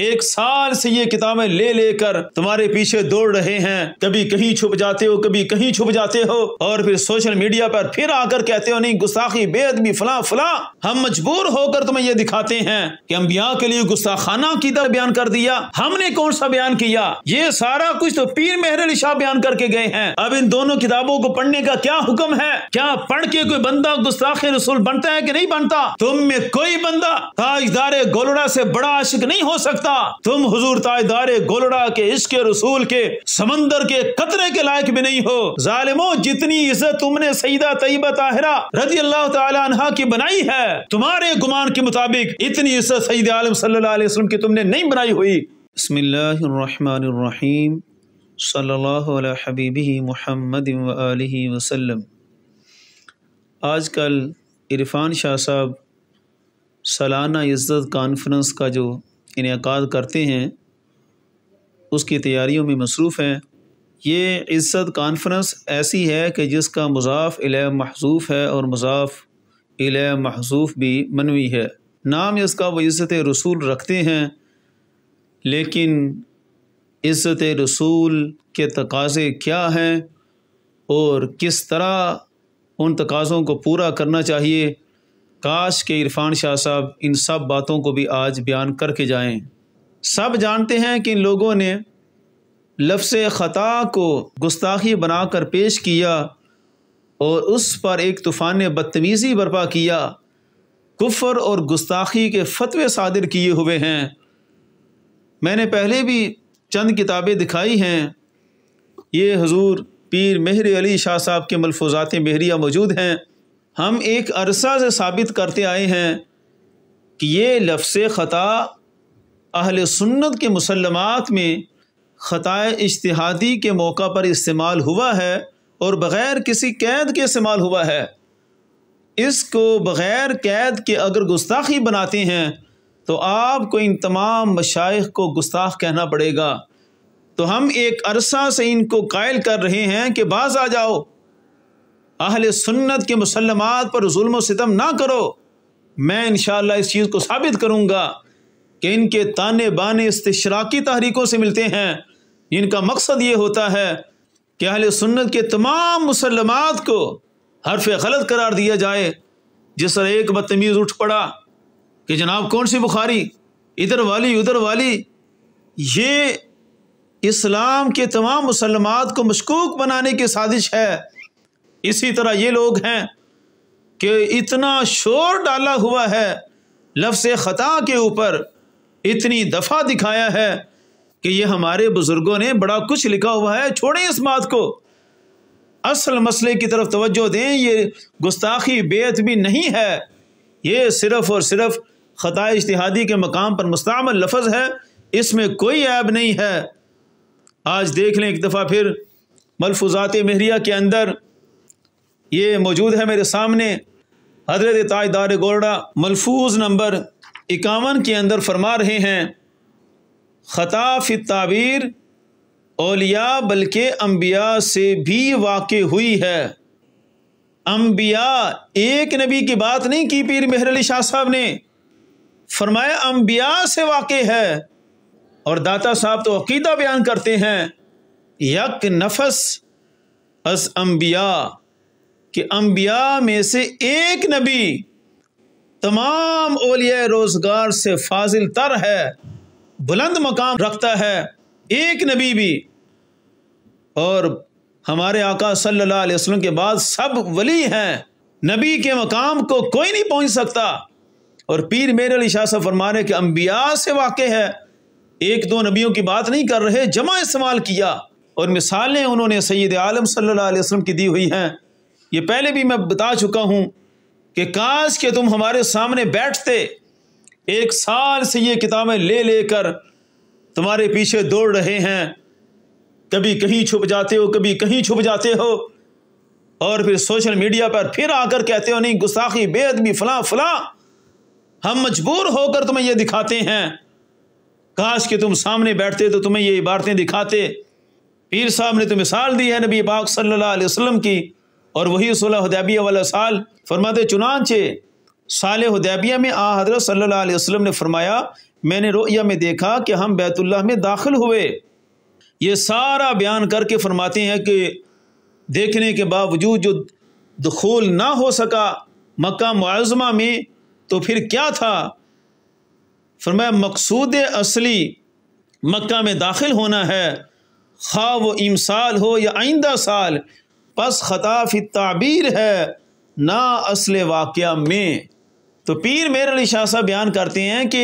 एक साल से ये किताबें ले लेकर तुम्हारे पीछे दौड़ रहे हैं कभी कहीं छुप जाते हो कभी कहीं छुप जाते हो और फिर सोशल मीडिया पर फिर आकर कहते हो नहीं गुस्साखी बेदबी फला फला हम मजबूर होकर तुम्हें ये दिखाते हैं कि अम्बिया के लिए गुस्ताखाना की तरह बयान कर दिया हमने कौन सा बयान किया ये सारा कुछ तो पीर मेहर निशा शाह बयान करके गए हैं अब इन दोनों किताबों को पढ़ने का क्या हुक्म है क्या पढ़ के कोई बंदा गुस्ताखे रसूल बनता है कि नहीं बनता तुम में कोई बंदा ताजदार गोलड़ा से बड़ा आशिक नहीं हो सकता था तुम हजूर ताजदार गोलड़ा के इश्क रसूल के समंदर के कतरे के लायक भी नहीं हो जालिमो जितनी इज्जत तुमने सईदा तयबा ताहरा रजी अल्लाह तहा की बनाई है तुम्हारे गुमान के मुताबिक इतनी इज्जत सईद आलम सल्लाम की तुमने नहीं बनाई हुई बसमीम सबीबी हबीबी महमद वसलम कल इरफान शाह साहब सालाना इज़्ज़त कॉन्फ्रेंस का जो इनका करते हैं उसकी तैयारियों में मसरूफ़ हैं ये इज़्ज़त कॉन्फ्रेंस ऐसी है कि जिसका मजाफ इले महजूफ़ है और मजाफ इले महसूफ़ भी मनवी है नाम इसका वो इज़्ज़त रसूल रखते हैं लेकिन इज़्ज़त रसूल के तकाज़े क्या हैं और किस तरह उन तकाज़ों को पूरा करना चाहिए काश के इरफान शाह साहब इन सब बातों को भी आज बयान करके जाएं। सब जानते हैं कि इन लोगों ने लफ्स ख़ता को गुस्ताखी बनाकर पेश किया और उस पर एक तूफ़ान बदतमीज़ी बर्पा किया कुफर और गुस्ताखी के फतवे सादिर किए हुए हैं मैंने पहले भी चंद किताबें दिखाई हैं ये हजूर पीर मेहर अली शाह साहब के मलफूजात महरिया मौजूद हैं हम एक अरसा से साबित करते आए हैं कि ये लफ्ज़ ख़ता अहल सुन्नत के मुसलमात में ख़ताए इश्तहादी के मौका पर इस्तेमाल हुआ है और बग़ैर किसी कैद के इस्तेमाल हुआ है इसको बग़ैर कैद के अगर गुस्ताखी बनाते हैं तो आपको इन तमाम मशाइ को गुस्ताख कहना पड़ेगा तो हम एक अरसा से इनको कायल कर रहे हैं कि बाज आ जाओ अहल सुन्नत के मुसलमत पर म सितम ना करो मैं इन इस चीज़ को साबित करूँगा कि इनके ताने बाने इस्तराकी तहरीकों से मिलते हैं इनका मकसद ये होता है कि अहल सुन्नत के तमाम मुसलमात को हरफ गलत करार दिया जाए जिस तरह एक बदतमीज़ उठ पड़ा कि जनाब कौन सी बुखारी इधर वाली उधर वाली ये इस्लाम के तमाम मुसलमान को मशकूक बनाने की साजिश है इसी तरह ये लोग हैं कि इतना शोर डाला हुआ है लफ्स ख़ता के ऊपर इतनी दफ़ा दिखाया है कि ये हमारे बुज़ुर्गों ने बड़ा कुछ लिखा हुआ है छोड़ें इस बात को असल मसले की तरफ तवज्जो दें ये गुस्ताखी बेत भी नहीं है ये सिर्फ़ और सिर्फ़ ख़ता इश्तिहादी के मकाम पर मुस्तमल लफज है इसमें कोई ऐब नहीं है आज देख लें एक दफ़ा फिर मलफूजात महरिया के अंदर ये मौजूद है मेरे सामने हजरत ताजदार गोरडा मलफूज नंबर इक्यावन के अंदर फरमा रहे हैं ख़ताफ़ ताबीर ओलिया बल्कि अम्बिया से भी वाक़ हुई है अम्बिया एक नबी की बात नहीं की पीर मेहर अली शाह साहब ने फरमाया अम्बिया से वाक़ है और दाता साहब तो अकीदा बयान करते हैं यक नफस अस अम्बिया कि अम्बिया में से एक नबी तमाम ओलिया रोजगार से फाजिल तर है बुलंद मकाम रखता है एक नबी भी और हमारे आका सल्लल्लाहु अलैहि वसल्लम के बाद सब वली हैं नबी के मकाम को कोई नहीं पहुंच सकता और पीर मेरे अली शाह साहब फरमा रहे कि अम्बिया से वाक़ है एक दो नबियों की बात नहीं कर रहे जमा इस्तेमाल किया और मिसालें उन्होंने सैद आलम सल्लल्लाहु की दी हुई हैं ये पहले भी मैं बता चुका हूं कि काश के तुम हमारे सामने बैठते एक साल से ये किताबें ले लेकर तुम्हारे पीछे दौड़ रहे हैं कभी कहीं छुप जाते हो कभी कहीं छुप जाते हो और फिर सोशल मीडिया पर फिर आकर कहते हो नहीं गुस्साखी बेअदबी फला फला हम मजबूर होकर तुम्हें यह दिखाते हैं काश कि तुम सामने बैठते तो तुम्हें ये इबारतें दिखाते पीर साहब ने तो मिसाल दी है नबी पाक सल्लल्लाहु अलैहि वसल्लम की और वही सुलहदैबिया वाला साल फरमाते चुनानचे साल हदैबिया में आ हजरत सल्लल्लाहु अलैहि वसल्लम ने फरमाया मैंने रोया में देखा कि हम बैतुल्लाह में दाखिल हुए ये सारा बयान करके फरमाते हैं कि देखने के बावजूद जो दखूल ना हो सका मक्का मुआजमा में तो फिर क्या था फरमाया मकसूद असली मक्का में दाखिल होना है खा वो इमसाल हो या आइंदा साल बस खताफ ताबीर है ना असल वाक़ में तो पीर मेर अली शाह साहब बयान करते हैं कि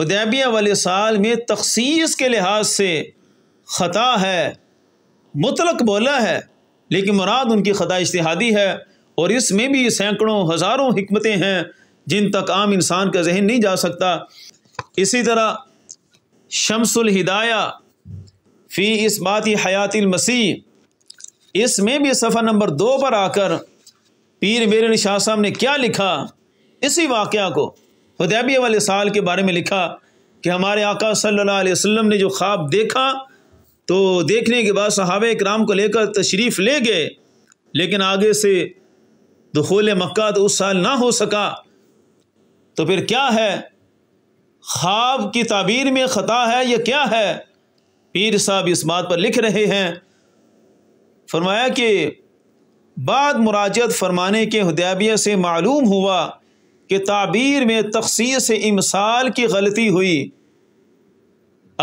हदैबिया वाले साल में तखसीस के लिहाज से ख़ता है मुतलक बोला है लेकिन मुराद उनकी ख़ता इश्तहादी है और इसमें भी सैकड़ों हज़ारों हमतें हैं जिन तक आम इंसान का जहन नहीं जा सकता इसी तरह शमसुल हिदाया फ़ी इस बात हयातिल मसीह इसमें भी सफ़ा नंबर दो पर आकर पीर मेर शाह साहब ने क्या लिखा इसी वाक़ को हदैबिया वाले साल के बारे में लिखा कि हमारे आका सल्लल्लाहु अलैहि वसल्लम ने जो ख्वाब देखा तो देखने के बाद सहाब कराम को लेकर तशरीफ़ ले गए लेकिन आगे से दखोल मक्का तो उस साल ना हो सका तो फिर क्या है ख्वाब की ताबीर में ख़ता है या क्या है पीर साहब इस बात पर लिख रहे हैं फरमाया कि बाद मुराजत फरमाने के हदयाबिया से मालूम हुआ कि ताबीर में तखसी से इमसाल की गलती हुई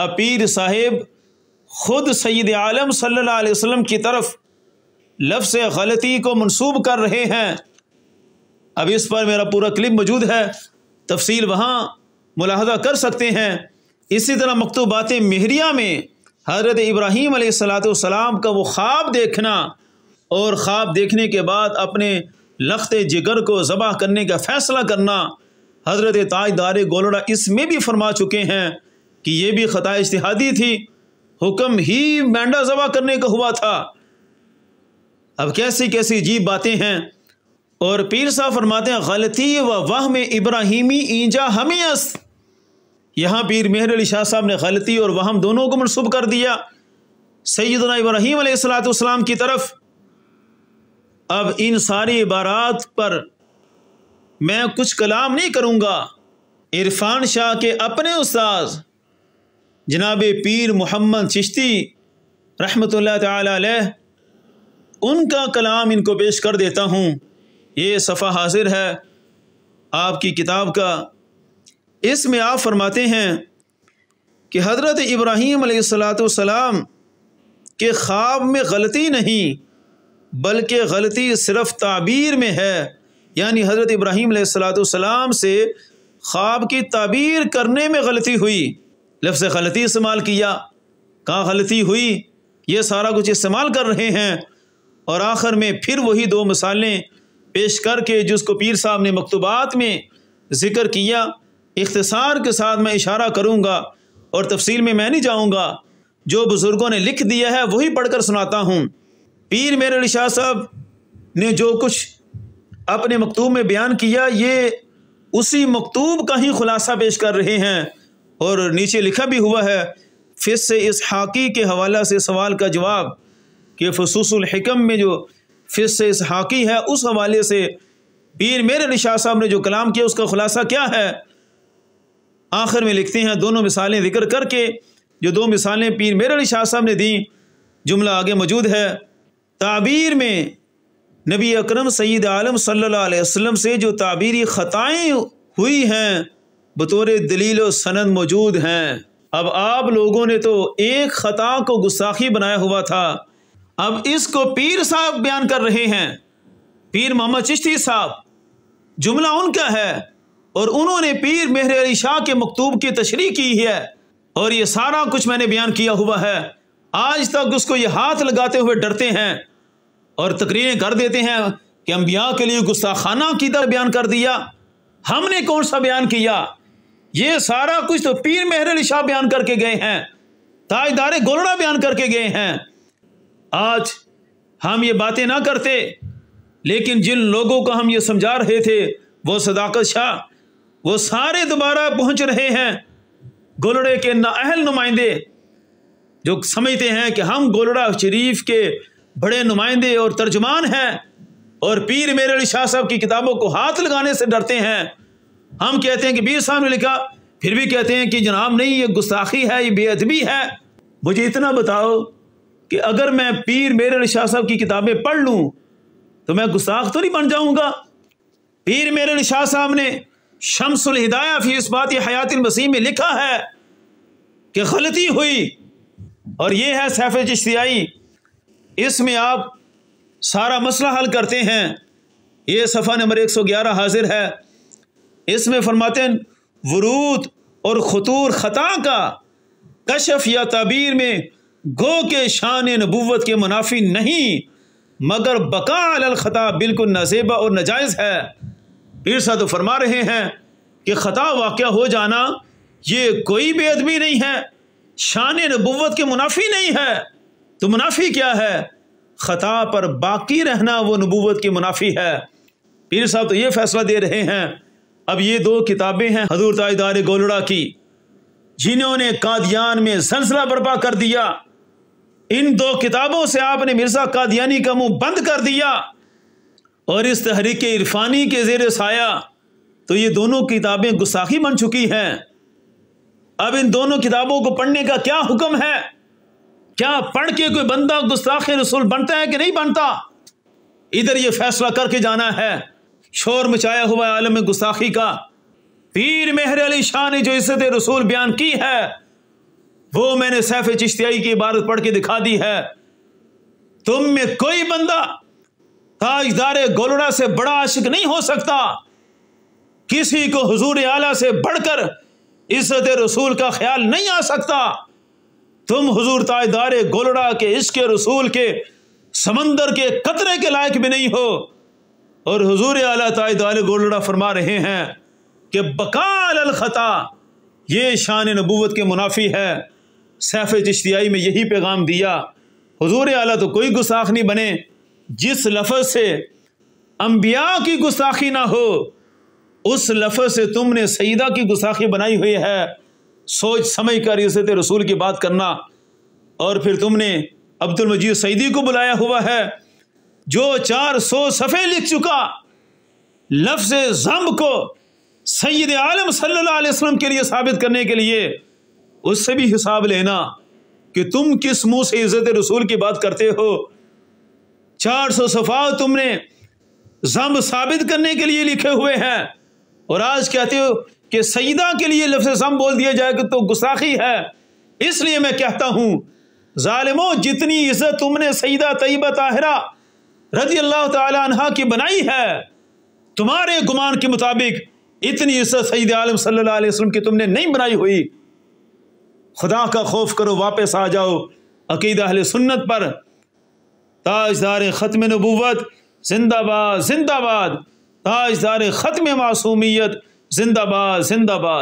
अपीर साहेब खुद सईद आलम सल्ला अलैहि की तरफ लफ्स गलती को मनसूब कर रहे हैं अब इस पर मेरा पूरा क्लिप मौजूद है तफसील वहाँ मुलाहदा कर सकते हैं इसी तरह मकतूबात महरिया में हज़रत इब्राहिम सलाम का वो ख्वाब देखना और ख्वाब देखने के बाद अपने लखते जिगर को ज़बह करने का फ़ैसला करना हज़रत ताजदार गोलड़ा इसमें भी फरमा चुके हैं कि ये भी ख़ता इश्तहादी थी हुक्म ही मैंडा ज़बह करने का हुआ था अब कैसी कैसी जीब बातें हैं और पीर साहब फरमाते हैं गलती व वह में इब्राहिमी ईंजा हमें अस्त यहाँ पीर मेहर अली शाह साहब ने गलती और वहम दोनों को मनसूब कर दिया सैदना इब्राहिम सलाम की तरफ अब इन सारी इबारात पर मैं कुछ कलाम नहीं करूँगा इरफान शाह के अपने उस्ताद जनाब पीर मोहम्मद चिश्ती रहमत उनका कलाम इनको पेश कर देता हूँ ये सफ़ा हाजिर है आपकी किताब का इसमें आप फरमाते हैं कि हज़रत इब्राहिम सलाम के ख्वाब में गलती नहीं बल्कि गलती सिर्फ ताबीर में है यानी हज़रत इब्राहिम सलाम से ख्वाब की ताबीर करने में गलती हुई लफ्ज़ गलती इस्तेमाल किया कहाँ गलती हुई ये सारा कुछ इस्तेमाल कर रहे हैं और आखिर में फिर वही दो मिसालें पेश करके जिसको पीर साहब ने मकतूबात में ज़िक्र किया इख्तसार के साथ मैं इशारा करूँगा और तफसील में मैं नहीं जाऊँगा जो बुज़ुर्गों ने लिख दिया है वही पढ़कर सुनाता हूँ पीर मेरे अली शाह साहब ने जो कुछ अपने मकतूब में बयान किया ये उसी मकतूब का ही खुलासा पेश कर रहे हैं और नीचे लिखा भी हुआ है फिर से इस हाकी के हवाला से सवाल का जवाब कि फसूसुलहकम में जो फिर से इस हाकी है उस हवाले से पीर मेरे निशाह साहब ने जो कलाम किया उसका खुलासा क्या है आखिर में लिखते हैं दोनों मिसालें जिक्र करके जो दो मिसालें पीर मेर अली शाह साहब ने दी जुमला आगे मौजूद है ताबीर में नबी अकरम सईद आलम सल्लल्लाहु अलैहि वसल्लम से जो ताबीरी ख़ताएं हुई हैं बतौर दलील व सनद मौजूद हैं अब आप लोगों ने तो एक ख़ता को गुस्साखी बनाया हुआ था अब इसको पीर साहब बयान कर रहे हैं पीर मोहम्मद चिश्ती साहब जुमला उनका है और उन्होंने पीर मेहर अली शाह के मकतूब की तशरी की है और ये सारा कुछ मैंने बयान किया हुआ है आज तक उसको ये हाथ लगाते हुए डरते हैं और तकरीरें कर देते हैं कि हम ब्याह के लिए खाना की तरह बयान कर दिया हमने कौन सा बयान किया ये सारा कुछ तो पीर मेहर अली शाह बयान करके गए हैं ताजदारे गोलड़ा बयान करके गए हैं आज हम ये बातें ना करते लेकिन जिन लोगों को हम ये समझा रहे थे वो सदाकत शाह वो सारे दोबारा पहुंच रहे हैं गोलड़े के नाअहल नुमाइंदे जो समझते हैं कि हम गोलड़ा शरीफ के बड़े नुमाइंदे और तर्जमान हैं और पीर मेरे अली शाह साहब की किताबों को हाथ लगाने से डरते हैं हम कहते हैं कि पीर साहब ने लिखा फिर भी कहते हैं कि जनाब नहीं ये गुस्ताखी है ये बेअदबी है मुझे इतना बताओ कि अगर मैं पीर मेरे अली शाह साहब की किताबें पढ़ लूँ तो मैं गुस्ताख तो नहीं बन जाऊँगा पीर मेरे अली शाह साहब ने शमसुल हिदाया फी इस बात हयात वसी में लिखा है कि गलती हुई और ये है सैफ चिश्तियाई इसमें आप सारा मसला हल करते हैं ये सफ़ा नंबर एक सौ ग्यारह हाजिर है इसमें फरमाते वरूद और खतूर ख़ता का कशफ या तबीर में गो के शान नबूत के मुनाफी नहीं मगर बका खता बिल्कुल नजेबा और नजायज़ है ईसा तो फरमा रहे हैं कि ख़ता वाक़ हो जाना ये कोई बेअदबी नहीं है शान नबूत के मुनाफी नहीं है तो मुनाफी क्या है ख़ता पर बाकी रहना वो नबूत की मुनाफी है पीर साहब तो ये फ़ैसला दे रहे हैं अब ये दो किताबें हैं हजूर ताजदार गोलड़ा की जिन्होंने कादियान में सलसला बर्पा कर दिया इन दो किताबों से आपने मिर्ज़ा कादियानी का मुंह बंद कर दिया और इस तहरीक इरफानी के ज़ेर साया तो ये दोनों किताबें गुस्साखी बन चुकी हैं अब इन दोनों किताबों को पढ़ने का क्या हुक्म है क्या पढ़ के कोई बंदा गुस्ताख रसूल बनता है कि नहीं बनता इधर ये फैसला करके जाना है शोर मचाया हुआ आलम गुस्ताखी का पीर मेहर अली शाह ने जो इज्जत रसूल बयान की है वो मैंने सैफ चिश्तियाई की इबारत पढ़ के दिखा दी है तुम में कोई बंदा ताजदार गोलड़ा से बड़ा आशिक नहीं हो सकता किसी को हजूर आला से बढ़कर इज्जत रसूल का ख्याल नहीं आ सकता तुम हजूर ताजदार गोलड़ा के इश्क रसूल के समंदर के कतरे के लायक भी नहीं हो और हजूर आला ताजदार गोलड़ा फरमा रहे हैं कि बकाल खता ये शान नबूत के मुनाफी है सैफ चिश्तियाई में यही पैगाम दिया हजूर आला तो कोई गुस्साख नहीं बने जिस लफज से अंबिया की गुस्ताखी ना हो उस लफज से तुमने सईदा की गुस्ताखी बनाई हुई है सोच समझ कर इसत रसूल की बात करना और फिर तुमने अब्दुल मजीद सईदी को बुलाया हुआ है जो चार सौ सफ़े लिख चुका लफ्ज जम्ब को सैद आलम सल्लाम के लिए साबित करने के लिए उससे भी हिसाब लेना कि तुम किस मुंह से इज़्ज़त रसूल की बात करते हो चार सौ सफाव तुमने जम साबित करने के लिए लिखे हुए हैं और आज कहते हो कि सईदा के लिए लफ्ज जम बोल दिया जाए कि तो गुस्साखी है इसलिए मैं कहता हूं जालिमो जितनी इज्जत तुमने सईदा तयबा ताहरा रजी अल्लाह तहा की बनाई है तुम्हारे गुमान के मुताबिक इतनी इज्जत सईद आलम सल्लाम की तुमने नहीं बनाई हुई खुदा का खौफ करो वापस आ जाओ अकीदा अहल सुन्नत पर ताजदार ख़त्म नबूत जिंदाबाद जिंदाबाद ताजदार ख़त्म मासूमियत जिंदाबाद जिंदाबाद